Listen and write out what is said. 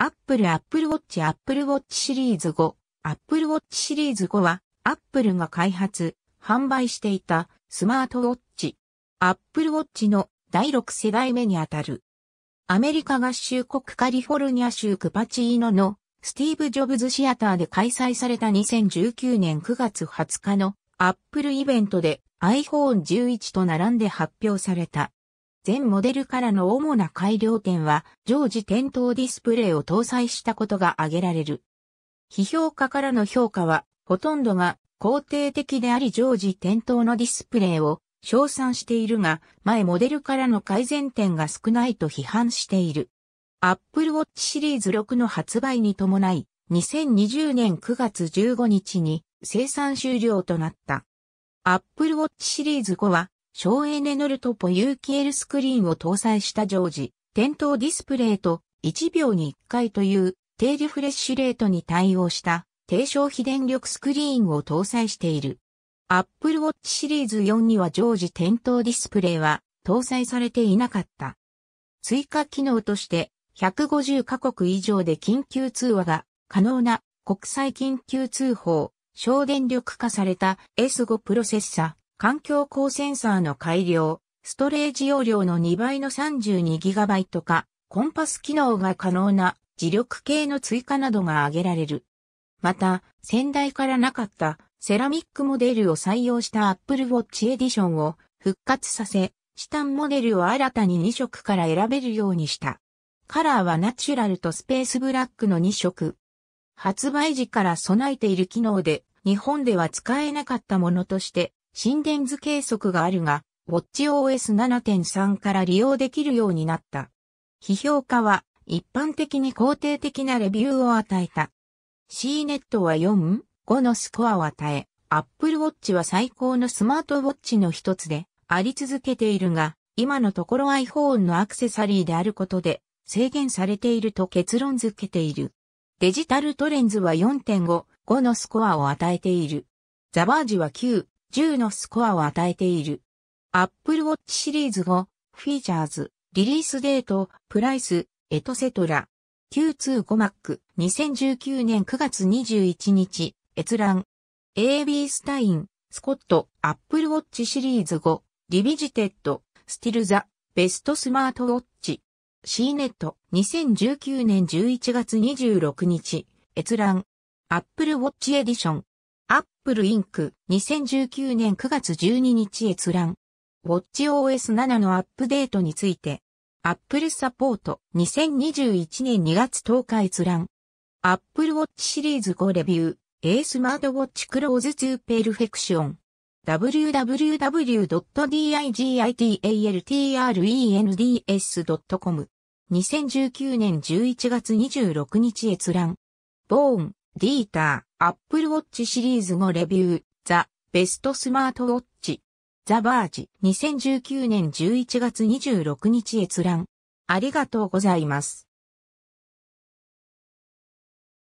アップルアップルウォッチアップルウォッチシリーズ5アップルウォッチシリーズ5はアップルが開発、販売していたスマートウォッチ。アップルウォッチの第6世代目にあたる。アメリカ合衆国カリフォルニア州クパチーノのスティーブ・ジョブズシアターで開催された2019年9月20日のアップルイベントで iPhone11 と並んで発表された。全モデルからの主な改良点は、常時点灯ディスプレイを搭載したことが挙げられる。批評家からの評価は、ほとんどが肯定的であり常時点灯のディスプレイを称賛しているが、前モデルからの改善点が少ないと批判している。Apple Watch シリーズ6の発売に伴い、2020年9月15日に生産終了となった。Apple Watch シリーズ5は省エネノルトポユーキエルスクリーンを搭載した常時、点灯ディスプレイと1秒に1回という低リフレッシュレートに対応した低消費電力スクリーンを搭載している。Apple Watch シリーズ4には常時点灯ディスプレイは搭載されていなかった。追加機能として150カ国以上で緊急通話が可能な国際緊急通報、省電力化された S5 プロセッサ環境光センサーの改良、ストレージ容量の2倍の 32GB か、コンパス機能が可能な磁力系の追加などが挙げられる。また、先代からなかったセラミックモデルを採用した Apple Watch エディションを復活させ、チタンモデルを新たに2色から選べるようにした。カラーはナチュラルとスペースブラックの2色。発売時から備えている機能で、日本では使えなかったものとして、心電図計測があるが、ウォッチ o s 7.3から利用できるようになった。批評家は一般的に肯定的なレビューを与えた。C ネットは4、5のスコアを与え、Apple Watch は最高のスマートウォッチの一つであり続けているが、今のところ iPhone のアクセサリーであることで制限されていると結論付けている。デジタルトレンズは4.5、5のスコアを与えている。ザバージは9、10のスコアを与えている。Apple Watch シリーズ5、フィーチャーズ、リリースデート、プライス、エトセトラ。q 2 5 m a c 2019年9月21日、閲覧。AB スタイン、スコット、Apple Watch シリーズ5、リビジテッド、スティルザ、ベストスマートウォッチ。C ネット、2019年11月26日、閲覧。Apple Watch Edition プルインク2019年9月12日閲覧。ウォッチ o s 7のアップデートについて。アップルサポート2021年2月10日閲覧。アップルウォッチシリーズ5レビュー。A スマートウォッチクローズ2ペルフェクション。www.digitaltrends.com 2019年11月26日閲覧。ボーン、ディーター。アップルウォッチシリーズのレビュー、ザ・ベストスマートウォッチ。ザ・バージ、2019年11月26日閲覧。ありがとうございます。